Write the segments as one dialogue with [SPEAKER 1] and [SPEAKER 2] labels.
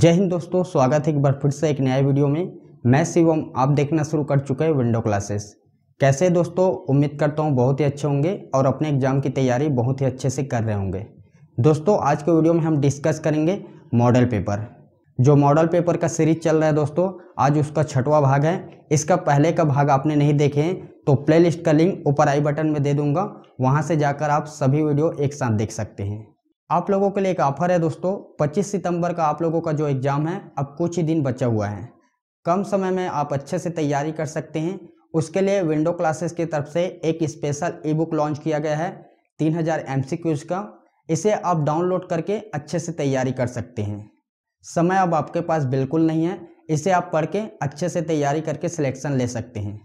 [SPEAKER 1] जय हिंद दोस्तों स्वागत है एक बार फिर से एक नया वीडियो में मैं शिवम आप देखना शुरू कर चुके हैं विंडो क्लासेस कैसे दोस्तों उम्मीद करता हूँ बहुत ही अच्छे होंगे और अपने एग्जाम की तैयारी बहुत ही अच्छे से कर रहे होंगे दोस्तों आज के वीडियो में हम डिस्कस करेंगे मॉडल पेपर जो मॉडल पेपर का सीरीज चल रहा है दोस्तों आज उसका छठवा भाग है इसका पहले का भाग आपने नहीं देखे हैं तो प्ले का लिंक ऊपर आई बटन में दे दूँगा वहाँ से जाकर आप सभी वीडियो एक साथ देख सकते हैं आप लोगों के लिए एक ऑफर है दोस्तों 25 सितंबर का आप लोगों का जो एग्ज़ाम है अब कुछ ही दिन बचा हुआ है कम समय में आप अच्छे से तैयारी कर सकते हैं उसके लिए विंडो क्लासेस की तरफ से एक स्पेशल ई बुक लॉन्च किया गया है तीन हज़ार एम का इसे आप डाउनलोड करके अच्छे से तैयारी कर सकते हैं समय अब आपके पास बिल्कुल नहीं है इसे आप पढ़ के अच्छे से तैयारी करके सिलेक्शन ले सकते हैं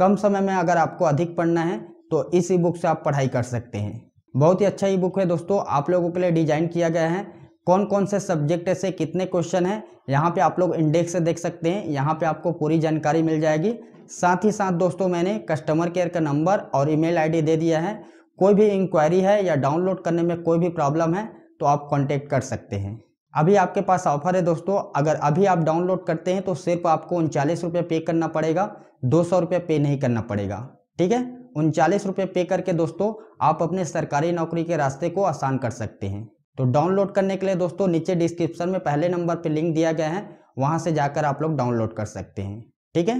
[SPEAKER 1] कम समय में अगर आपको अधिक पढ़ना है तो इस ई बुक से आप पढ़ाई कर सकते हैं बहुत ही अच्छा ई बुक है दोस्तों आप लोगों के लिए डिजाइन किया गया है कौन कौन से सब्जेक्ट से कितने क्वेश्चन हैं यहाँ पे आप लोग इंडेक्स से देख सकते हैं यहाँ पे आपको पूरी जानकारी मिल जाएगी साथ ही साथ दोस्तों मैंने कस्टमर केयर का नंबर और ईमेल आईडी दे दिया है कोई भी इंक्वायरी है या डाउनलोड करने में कोई भी प्रॉब्लम है तो आप कॉन्टेक्ट कर सकते हैं अभी आपके पास ऑफर है दोस्तों अगर अभी आप डाउनलोड करते हैं तो सिर्फ आपको उनचालीस रुपये पे करना पड़ेगा दो सौ रुपये पे नहीं करना पड़ेगा ठीक है उनचालीस रुपये पे करके दोस्तों आप अपने सरकारी नौकरी के रास्ते को आसान कर सकते हैं तो डाउनलोड करने के लिए दोस्तों नीचे डिस्क्रिप्शन में पहले नंबर पर लिंक दिया गया है वहाँ से जाकर आप लोग डाउनलोड कर सकते हैं ठीक है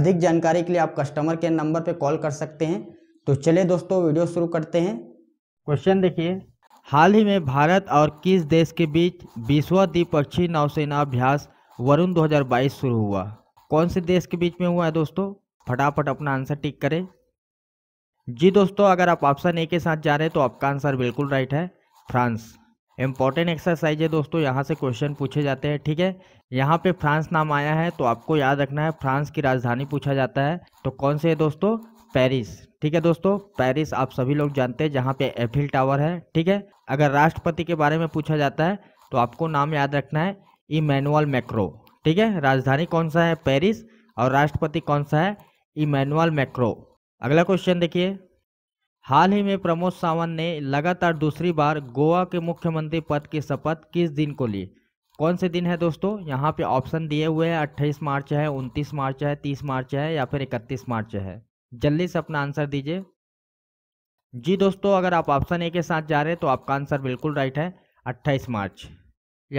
[SPEAKER 1] अधिक जानकारी के लिए आप कस्टमर केयर नंबर पर कॉल कर सकते हैं तो चलिए दोस्तों वीडियो शुरू करते हैं क्वेश्चन देखिए हाल ही में भारत और किस देश के बीच बीसवा द्विपक्षीय नौसेना अभ्यास वरुण 2022 शुरू हुआ कौन से देश के बीच में हुआ है दोस्तों फटाफट अपना आंसर टिक करें जी दोस्तों अगर आप ऑप्शन ए के साथ जा रहे हैं तो आपका आंसर बिल्कुल राइट है फ्रांस इम्पॉर्टेंट एक्सरसाइज है दोस्तों यहाँ से क्वेश्चन पूछे जाते हैं ठीक है यहाँ पे फ्रांस नाम आया है तो आपको याद रखना है फ्रांस की राजधानी पूछा जाता है तो कौन से है दोस्तों पेरिस ठीक है दोस्तों पेरिस आप सभी लोग जानते हैं जहाँ पे एफिल टावर है ठीक है अगर राष्ट्रपति के बारे में पूछा जाता है तो आपको नाम याद रखना है इमैनुअल मैक्रो ठीक है राजधानी कौन सा है पेरिस और राष्ट्रपति कौन सा है इमैनुअल मैक्रो अगला क्वेश्चन देखिए हाल ही में प्रमोद सावंत ने लगातार दूसरी बार गोवा के मुख्यमंत्री पद की शपथ किस दिन को ली कौन से दिन है दोस्तों यहाँ पे ऑप्शन दिए हुए हैं अट्ठाईस मार्च है उनतीस मार्च है तीस मार्च है या फिर इकतीस मार्च है जल्दी से अपना आंसर दीजिए जी दोस्तों अगर आप ऑप्शन ए के साथ जा रहे हैं तो आपका आंसर बिल्कुल राइट है अट्ठाईस मार्च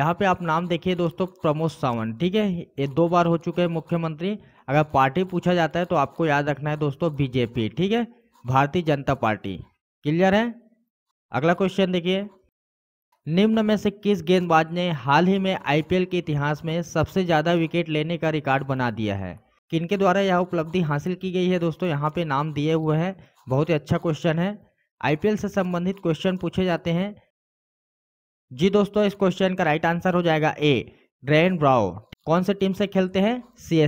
[SPEAKER 1] यहाँ पे आप नाम देखिए दोस्तों प्रमोद सावंत ठीक है ये दो बार हो चुके हैं मुख्यमंत्री अगर पार्टी पूछा जाता है तो आपको याद रखना है दोस्तों बीजेपी ठीक है भारतीय जनता पार्टी क्लियर है अगला क्वेश्चन देखिए निम्न में से किस गेंदबाज ने हाल ही में आईपीएल के इतिहास में सबसे ज़्यादा विकेट लेने का रिकॉर्ड बना दिया है किनके द्वारा यह उपलब्धि हासिल की गई है दोस्तों यहाँ पे नाम दिए हुए हैं बहुत ही अच्छा क्वेश्चन है आईपीएल से संबंधित क्वेश्चन पूछे जाते हैं जी दोस्तों इस क्वेश्चन का राइट आंसर हो जाएगा ए ड्रेन ब्राओ कौन से टीम से खेलते हैं सी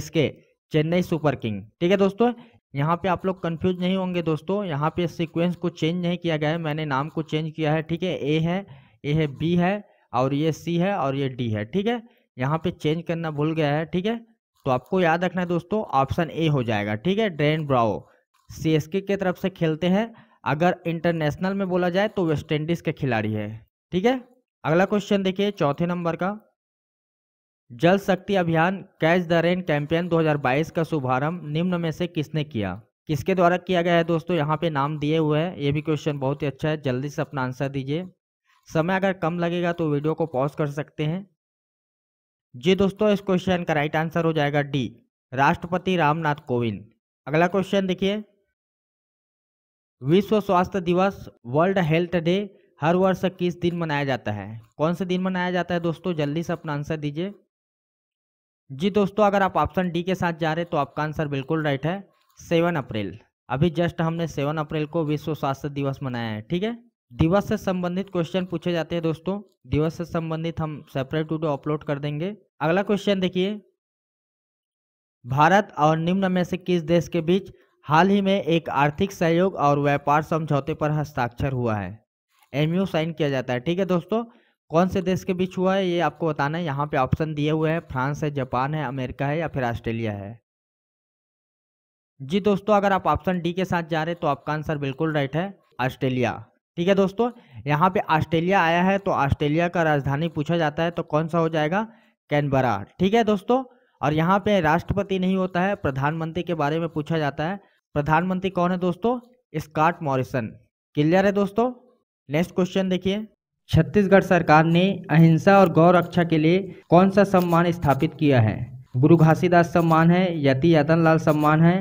[SPEAKER 1] चेन्नई सुपर किंग ठीक है दोस्तों यहाँ पे आप लोग कंफ्यूज नहीं होंगे दोस्तों यहाँ पे सीक्वेंस को चेंज नहीं किया गया है मैंने नाम को चेंज किया है ठीक है ए है ए है बी है और ये सी है और ये डी है ठीक है यहाँ पे चेंज करना भूल गया है ठीक है तो आपको याद रखना है दोस्तों ऑप्शन ए हो जाएगा ठीक है ड्रेन ब्राओ सी के तरफ से खेलते हैं अगर इंटरनेशनल में बोला जाए तो वेस्ट इंडीज़ के खिलाड़ी है ठीक है अगला क्वेश्चन देखिए चौथे नंबर का जल शक्ति अभियान कैच द रेन कैंपेन 2022 का शुभारंभ निम्न में से किसने किया किसके द्वारा किया गया है दोस्तों यहाँ पे नाम दिए हुए हैं ये भी क्वेश्चन बहुत ही अच्छा है जल्दी से अपना आंसर दीजिए समय अगर कम लगेगा तो वीडियो को पॉज कर सकते हैं जी दोस्तों इस क्वेश्चन का राइट आंसर हो जाएगा डी राष्ट्रपति रामनाथ कोविंद अगला क्वेश्चन देखिए विश्व स्वास्थ्य दिवस वर्ल्ड हेल्थ डे हर वर्ष किस दिन मनाया जाता है कौन से दिन मनाया जाता है दोस्तों जल्दी से अपना आंसर दीजिए जी दोस्तों अगर आप ऑप्शन डी के साथ जा रहे तो आपका आंसर बिल्कुल राइट है सेवन अप्रैल अभी जस्ट हमने सेवन अप्रैल को विश्व स्वास्थ्य दिवस मनाया है ठीक है दिवस से संबंधित क्वेश्चन पूछे जाते हैं दोस्तों दिवस से संबंधित हम सेपरेट वीडियो अपलोड कर देंगे अगला क्वेश्चन देखिए भारत और निम्न में से किस देश के बीच हाल ही में एक आर्थिक सहयोग और व्यापार समझौते पर हस्ताक्षर हुआ है एमयू साइन किया जाता है ठीक है दोस्तों कौन से देश के बीच हुआ है ये आपको बताना है यहाँ पे ऑप्शन दिए हुए हैं फ्रांस है जापान है अमेरिका है या फिर ऑस्ट्रेलिया है जी दोस्तों अगर आप ऑप्शन डी के साथ जा रहे हैं तो आपका आंसर बिल्कुल राइट है ऑस्ट्रेलिया ठीक है दोस्तों यहाँ पे ऑस्ट्रेलिया आया है तो ऑस्ट्रेलिया का राजधानी पूछा जाता है तो कौन सा हो जाएगा कैनबरा ठीक है दोस्तों और यहाँ पे राष्ट्रपति नहीं होता है प्रधानमंत्री के बारे में पूछा जाता है प्रधानमंत्री कौन है दोस्तों स्कॉट मॉरिसन क्लियर है दोस्तों नेक्स्ट क्वेश्चन देखिए छत्तीसगढ़ सरकार ने अहिंसा और गौ रक्षा के लिए कौन सा सम्मान स्थापित किया है गुरु घासीदास सम्मान है यति लाल सम्मान है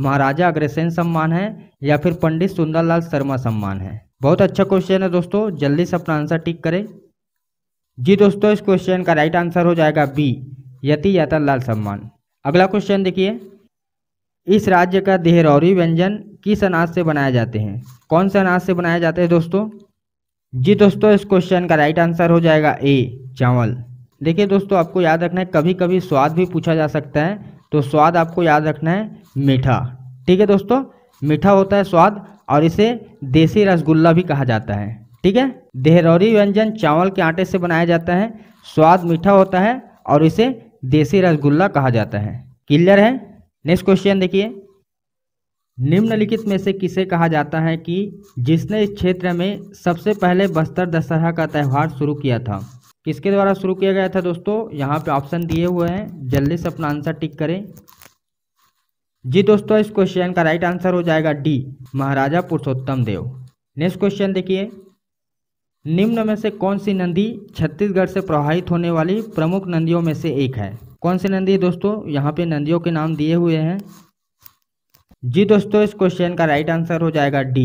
[SPEAKER 1] महाराजा अग्रसेन सम्मान है या फिर पंडित सुंदरलाल शर्मा सम्मान है बहुत अच्छा क्वेश्चन है दोस्तों जल्दी से अपना आंसर टिक करें जी दोस्तों इस क्वेश्चन का राइट आंसर हो जाएगा बी यति लाल सम्मान अगला क्वेश्चन देखिए इस राज्य का देहरौरी व्यंजन किस अनाज से बनाए जाते हैं कौन से अनाज से बनाए जाते हैं दोस्तों जी दोस्तों इस क्वेश्चन का राइट आंसर हो जाएगा ए चावल देखिए दोस्तों आपको याद रखना है कभी कभी स्वाद भी पूछा जा सकता है तो स्वाद आपको याद रखना है मीठा ठीक है दोस्तों मीठा होता है स्वाद और इसे देसी रसगुल्ला भी कहा जाता है ठीक है देहरौरी व्यंजन चावल के आटे से बनाया जाता है स्वाद मीठा होता है और इसे देसी रसगुल्ला कहा जाता है क्लियर है नेक्स्ट क्वेश्चन देखिए निम्नलिखित में से किसे कहा जाता है कि जिसने इस क्षेत्र में सबसे पहले बस्तर दशहरा का त्यौहार शुरू किया था किसके द्वारा शुरू किया गया था दोस्तों यहाँ पे ऑप्शन दिए हुए हैं जल्दी से अपना आंसर टिक करें जी दोस्तों इस क्वेश्चन का राइट आंसर हो जाएगा D Maharaja Purushottam Dev next question देखिए निम्न में से कौन सी नदी छत्तीसगढ़ से प्रभावित होने वाली प्रमुख नदियों में से एक है कौन सी नदी दोस्तों यहाँ पे नदियों के नाम दिए हुए हैं जी दोस्तों इस क्वेश्चन का राइट आंसर हो जाएगा डी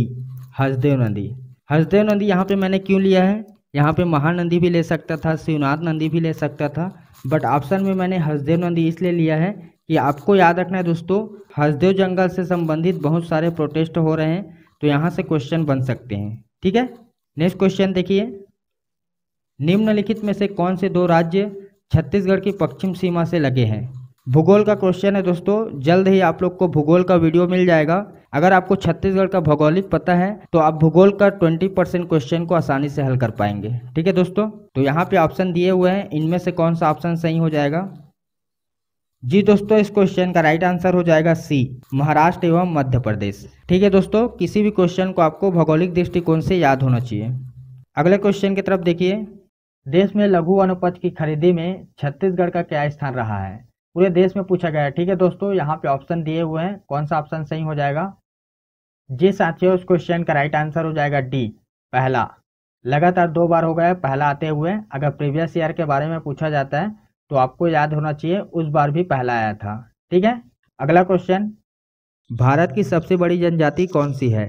[SPEAKER 1] हसदेव नदी हसदेव नदी यहाँ पे मैंने क्यों लिया है यहाँ पे महानंदी भी ले सकता था शिवनाथ नंदी भी ले सकता था बट ऑप्शन में मैंने हसदेव नंदी इसलिए लिया है कि आपको याद रखना है दोस्तों हसदेव जंगल से संबंधित बहुत सारे प्रोटेस्ट हो रहे हैं तो यहाँ से क्वेश्चन बन सकते हैं ठीक है नेक्स्ट क्वेश्चन देखिए निम्नलिखित में से कौन से दो राज्य छत्तीसगढ़ की पश्चिम सीमा से लगे हैं भूगोल का क्वेश्चन है दोस्तों जल्द ही आप लोग को भूगोल का वीडियो मिल जाएगा अगर आपको छत्तीसगढ़ का भौगोलिक पता है तो आप भूगोल का 20 परसेंट क्वेश्चन को आसानी से हल कर पाएंगे ठीक है दोस्तों तो यहाँ पे ऑप्शन दिए हुए हैं इनमें से कौन सा ऑप्शन सही हो जाएगा जी दोस्तों इस क्वेश्चन का राइट आंसर हो जाएगा सी महाराष्ट्र एवं मध्य प्रदेश ठीक है दोस्तों किसी भी क्वेश्चन को आपको भौगोलिक दृष्टिकोण से याद होना चाहिए अगले क्वेश्चन की तरफ देखिए देश में लघु अनुपथ की खरीदी में छत्तीसगढ़ का क्या स्थान रहा है पूरे देश में पूछा गया है ठीक है दोस्तों यहाँ पे ऑप्शन दिए हुए हैं कौन सा ऑप्शन सही हो जाएगा जी साथियों उस क्वेश्चन का राइट आंसर हो जाएगा डी पहला लगातार दो बार हो गया पहला आते हुए अगर प्रीवियस ईयर के बारे में पूछा जाता है तो आपको याद होना चाहिए उस बार भी पहला आया था ठीक है अगला क्वेश्चन भारत की सबसे बड़ी जनजाति कौन सी है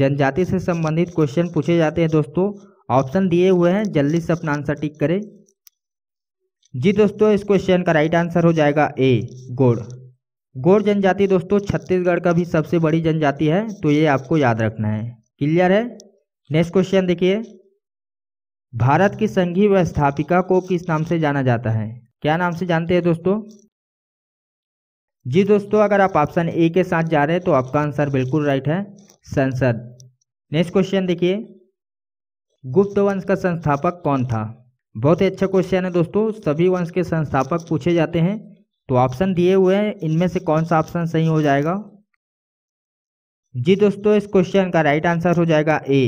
[SPEAKER 1] जनजाति से संबंधित क्वेश्चन पूछे जाते हैं दोस्तों ऑप्शन दिए हुए हैं जल्दी से अपना आंसर टिक करें जी दोस्तों इस क्वेश्चन का राइट आंसर हो जाएगा ए गोड़ गोड़ जनजाति दोस्तों छत्तीसगढ़ का भी सबसे बड़ी जनजाति है तो ये आपको याद रखना है क्लियर है नेक्स्ट क्वेश्चन देखिए भारत की संघीय व्यवस्थापिका को किस नाम से जाना जाता है क्या नाम से जानते हैं दोस्तों जी दोस्तों अगर आप ऑप्शन ए के साथ जा रहे हैं तो आपका आंसर बिल्कुल राइट है संसद नेक्स्ट क्वेश्चन देखिए गुप्त वंश का संस्थापक कौन था बहुत ही अच्छा क्वेश्चन है दोस्तों सभी वंश के संस्थापक पूछे जाते हैं तो ऑप्शन दिए हुए हैं इनमें से कौन सा ऑप्शन सही हो जाएगा जी दोस्तों इस क्वेश्चन का राइट आंसर हो जाएगा ए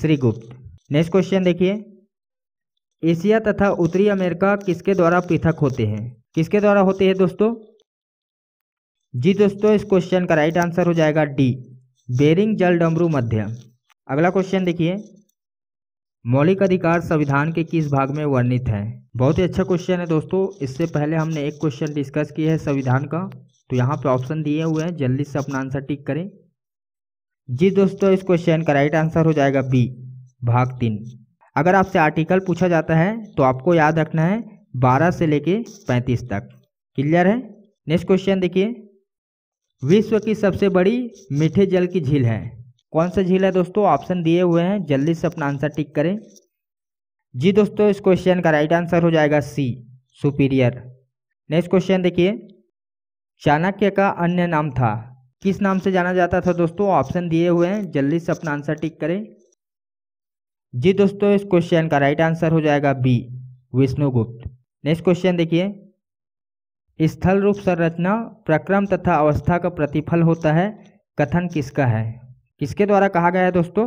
[SPEAKER 1] श्रीगुप्त नेक्स्ट क्वेश्चन देखिए एशिया तथा उत्तरी अमेरिका किसके द्वारा पृथक होते हैं किसके द्वारा होते हैं दोस्तों जी दोस्तों इस क्वेश्चन का राइट आंसर हो जाएगा डी बेरिंग जल डमरू मध्य अगला क्वेश्चन देखिए मौलिक अधिकार संविधान के किस भाग में वर्णित है बहुत ही अच्छा क्वेश्चन है दोस्तों इससे पहले हमने एक क्वेश्चन डिस्कस किया है संविधान का तो यहाँ पे ऑप्शन दिए हुए हैं जल्दी से अपना आंसर टिक करें जी दोस्तों इस क्वेश्चन का राइट आंसर हो जाएगा बी भाग तीन अगर आपसे आर्टिकल पूछा जाता है तो आपको याद रखना है बारह से लेके पैंतीस तक क्लियर है नेक्स्ट क्वेश्चन देखिए विश्व की सबसे बड़ी मीठे जल की झील है कौन सा झील है दोस्तों ऑप्शन दिए हुए हैं जल्दी से अपना आंसर टिक करें जी दोस्तों इस क्वेश्चन का राइट आंसर हो जाएगा सी सुपीरियर नेक्स्ट क्वेश्चन देखिए चाणक्य का अन्य नाम था किस नाम से जाना जाता था दोस्तों ऑप्शन दिए हुए हैं जल्दी से अपना आंसर टिक करें जी दोस्तों इस क्वेश्चन का राइट आंसर हो जाएगा बी विष्णुगुप्त नेक्स्ट क्वेश्चन देखिए स्थल रूप संरचना प्रक्रम तथा अवस्था का प्रतिफल होता है कथन किसका है किसके द्वारा कहा गया है दोस्तों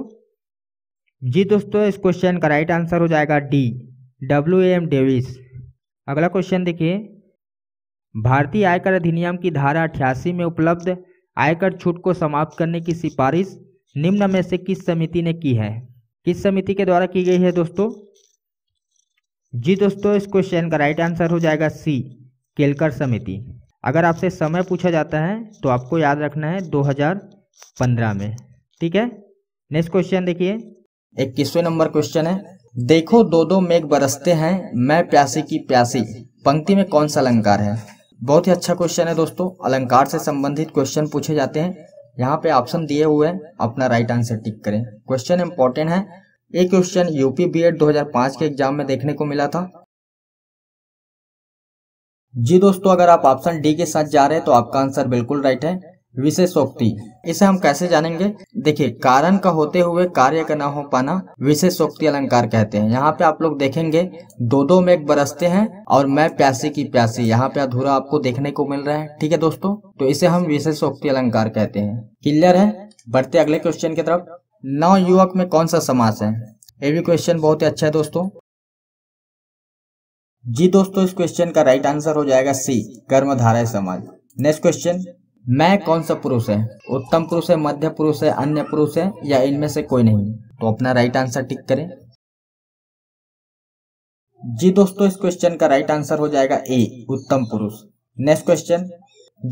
[SPEAKER 1] जी दोस्तों इस क्वेश्चन का राइट आंसर हो जाएगा डी डब्ल्यू एम डेविस अगला क्वेश्चन देखिए भारतीय आयकर अधिनियम की धारा अठासी में उपलब्ध आयकर छूट को समाप्त करने की सिफारिश निम्न में से किस समिति ने की है किस समिति के द्वारा की गई है दोस्तों जी दोस्तों इस क्वेश्चन का राइट आंसर हो जाएगा सी केलकर समिति अगर आपसे समय पूछा जाता है तो आपको याद रखना है 2015 में ठीक है नेक्स्ट क्वेश्चन देखिए इक्कीसवें नंबर क्वेश्चन है देखो दो दो मेघ बरसते हैं मैं प्यासी की प्यासी पंक्ति में कौन सा अलंकार है बहुत ही अच्छा क्वेश्चन है दोस्तों अलंकार से संबंधित क्वेश्चन पूछे जाते हैं यहाँ पे ऑप्शन दिए हुए हैं अपना राइट आंसर टिक करें क्वेश्चन इंपॉर्टेंट है ये क्वेश्चन यूपी बी एड के एग्जाम में देखने को मिला था जी दोस्तों अगर आप ऑप्शन डी के साथ जा रहे हैं तो आपका आंसर बिल्कुल राइट है विशेषोक्ति इसे हम कैसे जानेंगे देखिए कारण का होते हुए कार्य का न हो पाना विशेषोक्ति अलंकार कहते हैं यहाँ पे आप लोग देखेंगे दो दो मेघ बरसते हैं और मैं प्यासी की प्यासी यहाँ पे अधूरा आपको देखने को मिल रहा है ठीक है दोस्तों तो इसे हम विशेषोक्ति अलंकार कहते हैं क्लियर है बढ़ते अगले क्वेश्चन की तरफ नौ युवक में कौन सा समास है ये भी क्वेश्चन बहुत ही अच्छा है दोस्तों जी दोस्तों इस क्वेश्चन का राइट आंसर हो जाएगा सी कर्मधारा समाज नेक्स्ट क्वेश्चन मैं कौन सा पुरुष है उत्तम पुरुष है मध्य पुरुष है अन्य पुरुष है या इनमें से कोई नहीं तो अपना राइट आंसर टिक करें जी दोस्तों इस क्वेश्चन का राइट आंसर हो जाएगा ए उत्तम पुरुष नेक्स्ट क्वेश्चन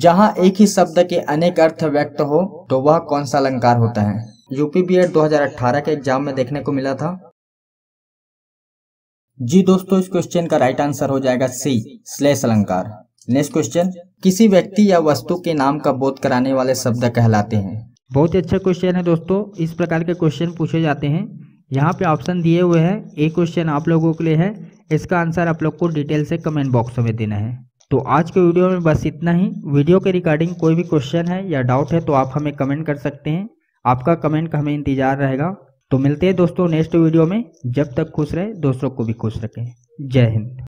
[SPEAKER 1] जहां एक ही शब्द के अनेक अर्थ व्यक्त हो तो वह कौन सा अलंकार होता है यूपी बी एड दो के एग्जाम में देखने को मिला था जी दोस्तों इस क्वेश्चन का राइट आंसर हो जाएगा सी स्लेश अलंकार नेक्स्ट क्वेश्चन किसी व्यक्ति या वस्तु के नाम का बोध कराने वाले शब्द कहलाते हैं बहुत ही अच्छा क्वेश्चन है दोस्तों इस प्रकार के क्वेश्चन पूछे जाते हैं यहाँ पे ऑप्शन दिए हुए हैं एक क्वेश्चन आप लोगों के लिए है इसका आंसर आप लोग को डिटेल से कमेंट बॉक्स में देना है तो आज के वीडियो में बस इतना ही वीडियो के रिगार्डिंग कोई भी क्वेश्चन है या डाउट है तो आप हमें कमेंट कर सकते हैं आपका कमेंट का हमें इंतजार रहेगा तो मिलते हैं दोस्तों नेक्स्ट वीडियो में जब तक खुश रहे दोस्तों को भी खुश रखें जय हिंद